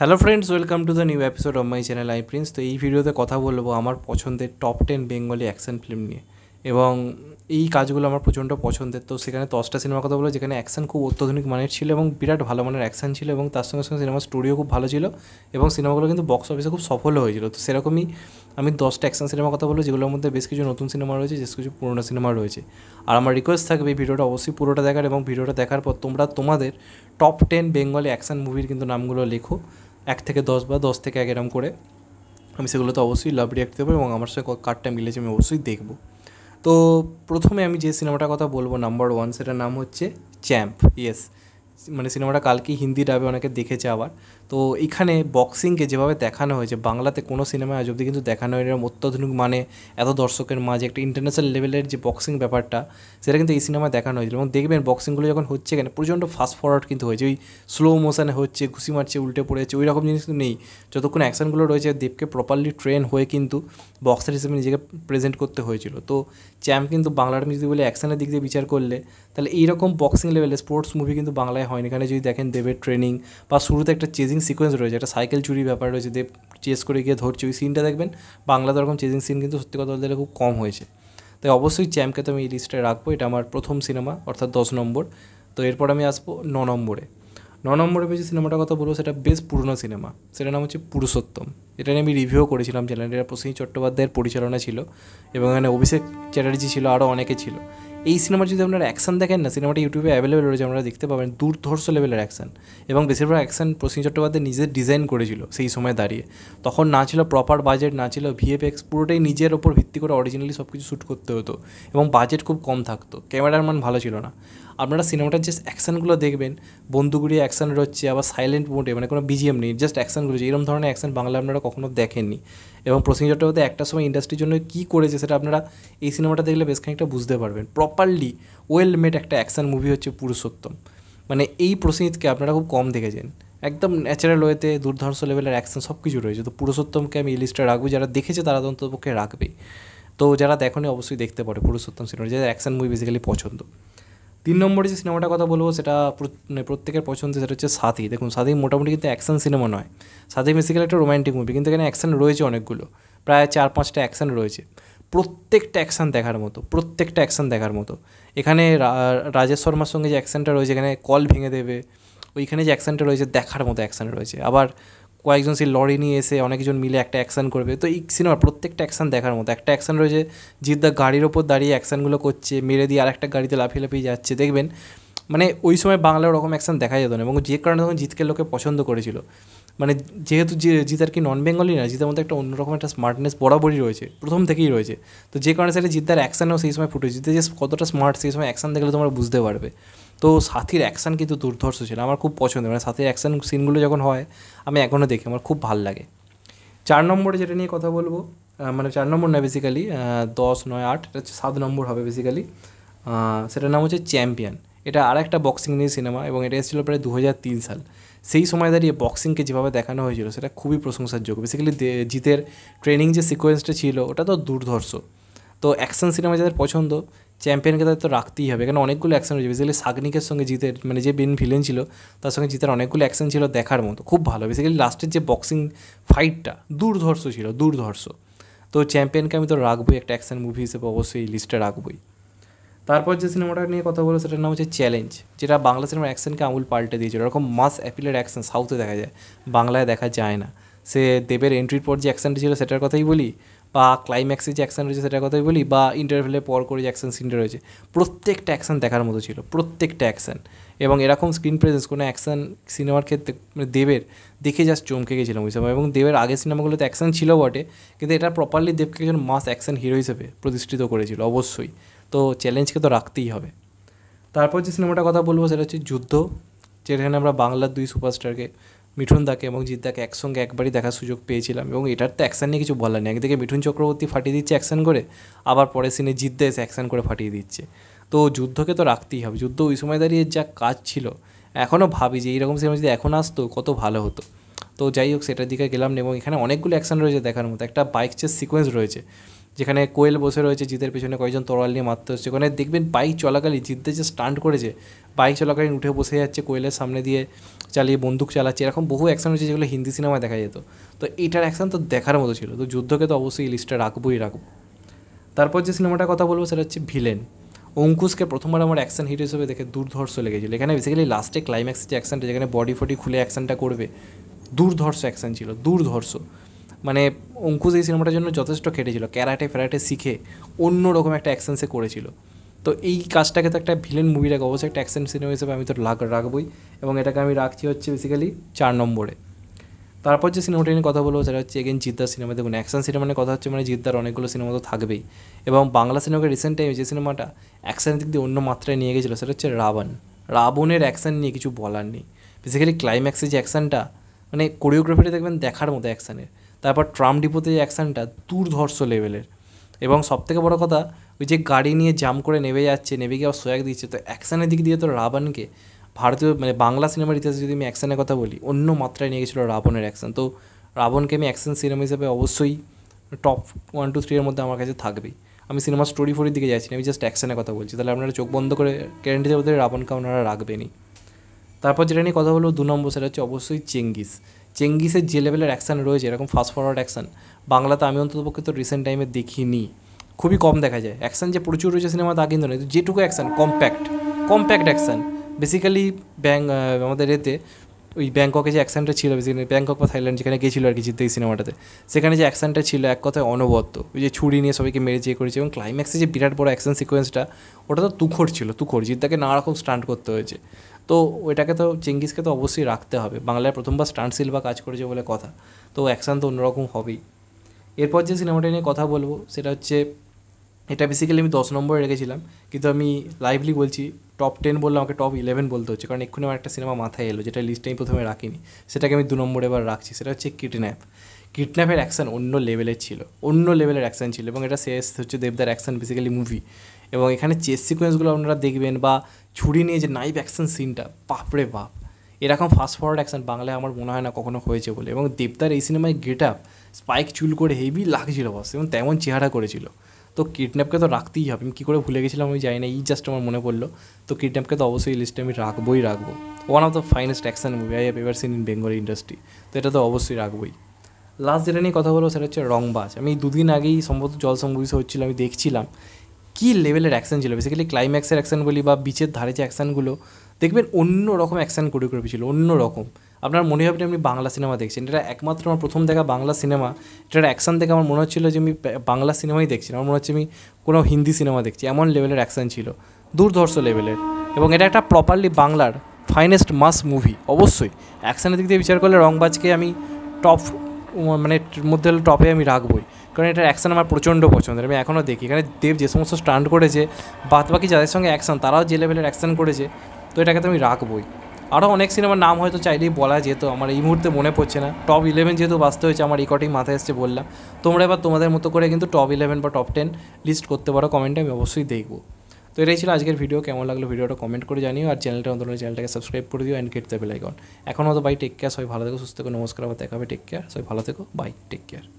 hello friends welcome to the new episode of my channel I Prince তো এই ভিডিওতে কথা বলবো আমার পছন্দের top ten Bengali action film নিয়ে এবং এই কাজগুলো আমার প্রচণ্ড পছন্দের তো সেখানে দশটা সিনেমার কথা বলবো যেখানে অ্যাকশন খুব অত্যাধুনিক মানের ছিল এবং বিরাট ভালো মানের অ্যাকশন ছিল এবং তার সঙ্গে সঙ্গে সিনেমার স্টুডিও খুব ভালো ছিল এবং সিনেমাগুলো কিন্তু বক্স অফিসে খুব সফলও হয়েছিল তো সেরকমই আমি দশটা অ্যাকশন সিনেমার কথা বলবো যেগুলোর মধ্যে বেশ কিছু নতুন সিনেমা রয়েছে বেশ কিছু পুরোনো সিনেমা রয়েছে আর আমার রিকোয়েস্ট থাকবে এই ভিডিওটা অবশ্যই পুরোটা দেখার এবং ভিডিওটা দেখার পর তোমরা তোমাদের টপ টেন বেঙ্গলি অ্যাকশন মুভির কিন্তু নামগুলো লেখো এক থেকে দশ বা দশ থেকে এক এরম করে আমি সেগুলো তো অবশ্যই লাভ রিয়াক্ট দেবো এবং আমার সঙ্গে কার্ডটা মিলেছে আমি অবশ্যই দেখব তো প্রথমে আমি যে সিনেমাটার কথা বলবো নাম্বার ওয়ান সেটার নাম হচ্ছে চ্যাম্প ইয়েস মানে সিনেমাটা কালকে হিন্দি ডাবে অনেকে দেখেছে আবার তো এখানে বক্সিংকে যেভাবে দেখানো হয়েছে বাংলাতে কোনো সিনেমায় আজ অব্দি কিন্তু দেখানো হয়নি এরকম অত্যাধুনিক মানে এত দর্শকের মাঝে একটা ইন্টারন্যাশনাল লেভেলের যে বক্সিং ব্যাপারটা সেটা কিন্তু এই সিনেমায় দেখানো হয়েছিল এবং দেখবেন বক্সিংগুলো যখন হচ্ছে এখানে প্রচণ্ড ফাস্ট ফরওয়ার্ড কিন্তু হয়েছে ওই স্লো মোশনে হচ্ছে ঘুষি মারছে উল্টে পড়ে যাচ্ছে ওই রকম জিনিস কিন্তু নেই যতক্ষণ অ্যাকশানগুলো রয়েছে দেবকে প্রপারলি ট্রেন হয়ে কিন্তু বক্সার হিসেবে নিজেকে প্রেজেন্ট করতে হয়েছিল তো চ্যাম্প কিন্তু বাংলাটা যদি বলে অ্যাকশানের দিক দিয়ে বিচার করলে তাহলে এইরকম বক্সিং লেভেলে স্পোর্টস মুভি কিন্তু বাংলায় জায়গায় হয়নি এখানে যদি দেখেন দেবের ট্রেনিং বা শুরুতে একটা চেজিং সিকোয়েন্স রয়েছে একটা সাইকেল চুরি ব্যাপার রয়েছে দেব চেস করে গিয়ে ধরছে ওই সিনটা দেখবেন বাংলাতে ওরকম চেজিং সিন কিন্তু সত্যি কথা বলতে খুব কম হয়েছে তাই অবশ্যই চ্যাম্পকে তো আমি এই লিস্টে রাখবো এটা আমার প্রথম সিনেমা অর্থাৎ দশ নম্বর তো এরপর আমি আসবো ন নম্বরে ন নম্বরে যে সিনেমাটার কথা বলবো সেটা বেশ পুরনো সিনেমা সেটার নাম হচ্ছে পুরুষোত্তম এটা নিয়ে আমি রিভিউ করেছিলাম চ্যানেলটা প্রসেন চট্টোপাধ্যায়ের পরিচালনা ছিল এবং এখানে অভিষেক চ্যাটার্জি ছিল আরও অনেকে ছিল এই সিনেমার যদি আপনারা অ্যাকশান দেখেন না সিনেমাটা ইউটিউবে অ্যাভেলেবেল রয়েছে আপনারা দেখতে পাবেন দুর্ধর্ষ লেভেলের অ্যাকশান এবং বেশিরভাগ অ্যাকশান প্রসীন চট্টোপাধ্যায় নিজের ডিজাইন করেছিল সেই সময় দাঁড়িয়ে তখন না ছিল প্রপার বাজেট না ছিল ভিএফএক্স পুরোটাই নিজের ওপর ভিত্তি করে অরিজিনালি সব কিছু শ্যুট করতে হতো এবং বাজেট খুব কম থাকতো ক্যামেরার মান ভালো ছিল না আপনারা সিনেমাটার যে অ্যাকশানগুলো দেখবেন বন্ধুগুড়ি অ্যাকশান রয়েছে আবার সাইলেন্ট মোডে মানে কোনো বিজিএম নেই জাস্ট অ্যাকশানগুলো এরকম ধরনের অ্যাকশান বাংলা আপনারা কখনো দেখেননি এবং প্রসেন চট্টোপাধ্যায় একটা সময় ইন্ডাস্ট্রির জন্য কী করেছে সেটা আপনারা এই সিনেমাটা দেখলে বেশ খানিকটা বুঝতে পারবেন প্রপারলি ওয়েল মেড একটা অ্যাকশান মুভি হচ্ছে পুরুষোত্তম মানে এই প্রসেনজিৎকে আপনারা খুব কম দেখেছেন একদম ন্যাচারাল ওয়েতে দুর্ধর্ষ লেভেলের অ্যাকশন সব কিছু রয়েছে তো পুরুষোত্তমকে আমি এই লিস্টটা রাখবো যারা দেখেছে তারা পক্ষে রাখবে তো যারা দেখনি অবশ্যই দেখতে পারে পুরুষোত্তম সিনেমা যাদের অ্যাকশন মুভি বেসিক্যালি পছন্দ তিন নম্বরে যে সিনেমাটার কথা বলবো সেটা মানে প্রত্যেকের পছন্দ সেটা হচ্ছে সাথী দেখুন সাথী মোটামুটি কিন্তু অ্যাকশন সিনেমা নয় সাথী বেসিক্যালি একটা রোম্যান্টিক মুভি কিন্তু এখানে অ্যাকশন রয়েছে অনেকগুলো প্রায় চার পাঁচটা অ্যাকশন রয়েছে প্রত্যেকটা অ্যাকশান দেখার মতো প্রত্যেকটা অ্যাকশান দেখার মতো এখানে রাজেশ শর্মার সঙ্গে যে অ্যাকশানটা রয়েছে এখানে কল ভেঙে দেবে ওইখানে যে অ্যাকশানটা রয়েছে দেখার মতো অ্যাকশান রয়েছে আবার কয়েকজন সেই লরি নিয়ে এসে অনেকজন মিলে একটা অ্যাকশান করবে তো এই সিনেমার প্রত্যেকটা অ্যাকশান দেখার মতো একটা অ্যাকশান রয়েছে জিদ্দা গাড়ির ওপর দাঁড়িয়ে অ্যাকশানগুলো করছে মেরে দিয়ে আর একটা গাড়িতে লাফিয়ে লাফিয়ে যাচ্ছে দেখবেন মানে ওই সময় বাংলা ওরকম অ্যাকশান দেখা যেত না এবং যে কারণে তখন জিতকে লোকে পছন্দ করেছিল মানে যেহেতু জিত আর কি নন বেঙ্গলি না জিতের মধ্যে একটা অন্যরকম একটা স্মার্টনেস বরাবরই রয়েছে প্রথম থেকেই রয়েছে তো যে কারণে সেটা জিদ্দার অ্যাকশানেও সেই সময় ফুটে জিতে যে কতটা স্মার্ট সেই সময় অ্যাকশান দেখলে তোমরা বুঝতে পারবে তো সাথীর অ্যাকশান কিন্তু দুর্ধর্ষ ছিল আমার খুব পছন্দ মানে সাথীর অ্যাকশান সিনগুলো যখন হয় আমি এখনও দেখি আমার খুব ভাল লাগে চার নম্বরে যেটা নিয়ে কথা বলবো মানে চার নম্বর না বেসিক্যালি দশ নয় আট এটা সাত নম্বর হবে বেসিক্যালি সেটার নাম হচ্ছে চ্যাম্পিয়ন এটা আর একটা বক্সিং নিয়ে সিনেমা এবং এটা এসেছিলো প্রায় দু সাল সেই সময় দাঁড়িয়ে বক্সিংকে যেভাবে দেখানো হয়েছিল সেটা খুবই প্রশংসার যোগ্য বেসিক্যালি জিতের ট্রেনিং যে সিকোয়েন্সটা ছিল ওটা তো দুর্ধর্ষ তো অ্যাকশন সিনেমা যাদের পছন্দ চ্যাম্পিয়নকে তাদের তো রাখতেই হবে এখানে অনেকগুলো অ্যাকশন রয়েছে বেসিক্যালি সাগনিকের সঙ্গে জিতের মানে যে বেন ভিলেন ছিল তার সঙ্গে জিতের অনেকগুলো অ্যাকশন ছিল দেখার মতো খুব ভালো বেসিক্যালি লাস্টের যে বক্সিং ফাইটটা দুর্ধর্ষ ছিল দুর্ধর্ষ তো চ্যাম্পিয়নকে আমি তো রাখবোই একটা অ্যাকশন মুভি হিসেবে অবশ্যই লিস্টে রাখবই তারপর যে সিনেমাটা নিয়ে কথা বলো সেটার নাম হচ্ছে চ্যালেঞ্জ যেটা বাংলা সিনেমার অ্যাকশনকে আমুল পাল্টে দিয়েছিল এরকম মাস অ্যাপিলের অ্যাকশন সাউথে দেখা যায় বাংলায় দেখা যায় না সে দেবের এন্ট্রির পর যে অ্যাকশনটা ছিল সেটার কথাই বলি বা ক্লাইম্যাক্সে যে অ্যাকশান রয়েছে সেটার কথাই বলি বা ইন্টারভেলের পর করে যে অ্যাকশান সিনটা রয়েছে প্রত্যেকটা অ্যাকশান দেখার মতো ছিল প্রত্যেকটা অ্যাকশান এবং এরকম স্ক্রিন প্রেজেন্স কোনো অ্যাকশান সিনেমার ক্ষেত্রে মানে দেবের দেখে জাস্ট চমকে গেছিলাম ওই সময় এবং দেবের আগের সিনেমাগুলোতে অ্যাকশান ছিল বটে কিন্তু এটা প্রপারলি দেবকে একজন মাস অ্যাকশান হিরো হিসেবে প্রতিষ্ঠিত করেছিল অবশ্যই তো চ্যালেঞ্জকে তো রাখতেই হবে তারপর যে সিনেমাটার কথা বলবো সেটা হচ্ছে যুদ্ধ যেখানে আমরা বাংলার দুই সুপারস্টারকে মিঠুনদাকে এবং জিৎদাকে একসঙ্গে একবারই দেখার সুযোগ পেয়েছিলাম এবং এটার তো অ্যাকশান নিয়ে কিছু বলার নেই একদিকে মিঠুন চক্রবর্তী ফাটিয়ে দিচ্ছে অ্যাকশান করে আবার পরের সিনে জিদ্দা এসে অ্যাকশান করে ফাটিয়ে দিচ্ছে তো যুদ্ধকে তো রাখতেই হবে যুদ্ধ ওই সময় দাঁড়িয়ে যা কাজ ছিল এখনও ভাবি যে এইরকম সিনেমা যদি এখন আসতো কত ভালো হতো তো যাই হোক সেটার দিকে গেলাম এবং এখানে অনেকগুলো অ্যাকশান রয়েছে দেখার মতো একটা বাইক চেস সিকোয়েন্স রয়েছে যেখানে কোয়েল বসে রয়েছে জিতের পেছনে কয়েকজন তরোয়াল নিয়ে মারতে হচ্ছে ওখানে দেখবেন বাইক চলাকালীন জিততে যে স্টান্ট করেছে বাইক চলাকালীন উঠে বসে যাচ্ছে কোয়েলের সামনে দিয়ে চালিয়ে বন্দুক চালাচ্ছে এরকম বহু অ্যাকশন হয়েছে যেগুলো হিন্দি সিনেমায় দেখা যেত তো এটার অ্যাকশন তো দেখার মতো ছিল তো যুদ্ধকে তো অবশ্যই লিস্টে রাখবোই রাখব তারপর যে সিনেমাটার কথা বলবো সেটা হচ্ছে ভিলেন অঙ্কুশকে প্রথমবার আমার অ্যাকশন হিট হিসেবে দেখে দুর্ধর্ষ লেগেছিল এখানে বেসিক্যালি লাস্টে ক্লাইম্যাক্স যে অ্যাকশনটা যেখানে বডি ফডি খুলে অ্যাকশনটা করবে দুর্ধর্ষ অ্যাকশন ছিল দুর্ধর্ষ মানে অঙ্কুশ এই সিনেমাটার জন্য যথেষ্ট খেটেছিল ক্যারাটে ফ্যারাটে শিখে অন্য রকম একটা সে করেছিল তো এই কাজটাকে তো একটা ভিলেন মুভি রাখা অবশ্যই একটা অ্যাকশন সিনেমা হিসেবে আমি তো লাগ রাখবই এবং এটাকে আমি রাখছি হচ্ছে বেসিক্যালি চার নম্বরে তারপর যে সিনেমাটা নিয়ে কথা বলবো সেটা হচ্ছে এগেন জিদ্দার সিনেমা দেখুন অ্যাকশন সিনেমা নিয়ে কথা হচ্ছে মানে জিদ্দার অনেকগুলো সিনেমা তো থাকবেই এবং বাংলা সিনেমাকে রিসেন্ট টাইমে যে সিনেমাটা অ্যাকশানের দিক দিয়ে অন্য মাত্রায় নিয়ে গেছিলো সেটা হচ্ছে রাবণ রাবণের অ্যাকশন নিয়ে কিছু বলার নেই বেসিক্যালি ক্লাইম্যাক্সে যে অ্যাকশনটা মানে কোরিওগ্রাফিটা দেখবেন দেখার মতো অ্যাকশানের তারপর ট্রাম ডিপোতে যে অ্যাকশানটা দুর্ধর্ষ লেভেলের এবং সবথেকে বড় কথা ওই যে গাড়ি নিয়ে জাম করে নেমে যাচ্ছে নেমে গিয়ে সোয়াগ দিচ্ছে তো অ্যাকশানের দিক দিয়ে তো রাবণকে ভারতীয় মানে বাংলা সিনেমার ইতিহাসে যদি আমি অ্যাকশানের কথা বলি অন্য মাত্রায় নিয়ে গেছিলো রাবণের অ্যাকশান তো রাবণকে আমি অ্যাকশান সিনেমা হিসেবে অবশ্যই টপ ওয়ান টু থ্রি এর মধ্যে আমার কাছে থাকবেই আমি সিনেমা স্টোরি ফোরির দিকে যাচ্ছি না আমি জাস্ট অ্যাকশানের কথা বলছি তাহলে আপনারা চোখ বন্ধ করে গ্যারেন্টি দেবো রাবণকে আপনারা রাখবেনই তারপর যেটা নিয়ে কথা বলবো দু নম্বর সেটা হচ্ছে অবশ্যই চেঙ্গিস চেঙ্গিসের যে লেভেলের অ্যাকশান রয়েছে এরকম ফাস্ট ফরওয়ার্ড অ্যাকশান বাংলাতে আমি অন্ততপক্ষে তো রিসেন্ট টাইমে দেখিনি খুবই কম দেখা যায় অ্যাকশান যে প্রচুর রয়েছে সিনেমা তা কিন্তু নয় যেটুকু action compact compact action basically bang আমাদের এতে ওই ব্যাংককে যে অ্যাকশানটা ছিল বেসিক্যালি ব্যাংকক বা থাইল্যান্ড যেখানে গেছিলো আর কি জিতে এই সিনেমাটাতে সেখানে যে অ্যাকশানটা ছিল এক কথায় অনবদ্য ওই যে ছুরি নিয়ে সবাইকে মেরে যেয়ে করেছে এবং ক্লাইম্যাক্সে যে বিরাট বড় অ্যাকশান সিকোয়েন্সটা ওটা তো তুখর ছিল তুখর জিদ্দাকে নানা রকম স্টান্ট করতে হয়েছে তো ওইটাকে তো চেঙ্গিসকে তো অবশ্যই রাখতে হবে বাংলায় প্রথমবার স্টান্ট সিলভা কাজ করেছে বলে কথা তো অ্যাকশান তো অন্যরকম হবেই এরপর যে সিনেমাটা নিয়ে কথা বলবো সেটা হচ্ছে এটা বেসিক্যালি আমি দশ নম্বরে রেখেছিলাম কিন্তু আমি লাইভলি বলছি টপ টেন বললে আমাকে টপ ইলেভেন বলতে হচ্ছে কারণ এক্ষুনি আমার একটা সিনেমা মাথায় এলো যেটা লিস্টে আমি প্রথমে রাখিনি সেটাকে আমি দু নম্বরে এবার রাখছি সেটা হচ্ছে কিডন্যাপ কিডন্যাপের অ্যাকশান অন্য লেভেলের ছিল অন্য লেভেলের অ্যাকশান ছিল এবং এটা শেষ হচ্ছে দেবদার অ্যাকশান বেসিক্যালি মুভি এবং এখানে চেস সিকোয়েন্সগুলো আপনারা দেখবেন বা ছুরি নিয়ে যে নাইফ অ্যাকশন সিনটা বাপরে বাপ এরকম ফাস্ট ফরওয়ার্ড অ্যাকশন বাংলায় আমার মনে হয় না কখনো হয়েছে বলে এবং দেবদার এই সিনেমায় গেট আপ স্পাইক চুল করে হেভি লাগছিল বস এবং তেমন চেহারা করেছিল তো কিডন্যাপকে তো রাখতেই হবে আমি কী করে ভুলে গেছিলাম আমি জানি না এই জাস্ট আমার মনে পড়লো তো কিডন্যাপকে তো অবশ্যই লিস্টে আমি রাখবোই রাখবো one of the finest action movie I have ever seen in Bengali industry তো এটা তো অবশ্যই রাখবোই লাস্ট যেটা নিয়ে কথা বলবো সেটা হচ্ছে রংবাজ আমি দুদিন আগেই সম্ভবত জলসংগুলিস হচ্ছিলো আমি দেখছিলাম কী লেভেলের অ্যাকশন ছিল বেসিক্যালি ক্লাইম্যাক্সের অ্যাকশন বলি বা বিচের ধারে যে অ্যাকশানগুলো দেখবেন অন্য রকম অ্যাকশান কোরিওগ্রাফি ছিল অন্য রকম আপনার মনে হবে আপনি বাংলা সিনেমা দেখছেন এটা একমাত্র আমার প্রথম দেখা বাংলা সিনেমা এটার অ্যাকশান দেখে আমার মনে হচ্ছিলো যে আমি বাংলা সিনেমাই দেখছি আমার মনে হচ্ছে আমি কোনো হিন্দি সিনেমা দেখছি এমন লেভেলের অ্যাকশান ছিল দুর্ধর্ষ লেভেলের এবং এটা একটা প্রপারলি বাংলার ফাইনেস্ট মাস মুভি অবশ্যই অ্যাকশানের দিক দিয়ে বিচার করলে রংবাজকে আমি টপ মানে মধ্যে টপে আমি রাখবই কারণ এটার অ্যাকশান আমার প্রচণ্ড পছন্দের আমি এখনও দেখি এখানে দেব যে সমস্ত স্টান্ট করেছে বাদ বাকি যাদের সঙ্গে অ্যাকশান তারাও যে লেভেলের অ্যাকশান করেছে তো এটাকে তো আমি রাখবই আরও অনেক সিনেমার নাম হয়তো চাইলেই বলা যেত আমার এই মুহূর্তে মনে পড়ছে না টপ ইলেভেন যেহেতু বাঁচতে হয়েছে আমার রেকর্ডিং মাথায় এসছে বললাম তোমরা এবার তোমাদের মতো করে কিন্তু টপ ইলেভেন বা টপ টেন লিস্ট করতে পারো কমেন্টে আমি অবশ্যই দেখবো তো এটাই ছিল আজকের ভিডিও কেমন লাগলো ভিডিওটা কমেন্ট করে জানিও আর চ্যানেলটা অন্তত চ্যানেলটাকে সাবস্ক্রাইব করে দিও অ্যান্ড কেট দ্য বেলাইকন এখনও তো বাই টেক কেয়ার সবাই ভালো থেকো সুস্থ থেকো নমস্কার আবার দেখা হবে টেক কেয়ার সবাই ভালো থেকো বাই টেক কেয়ার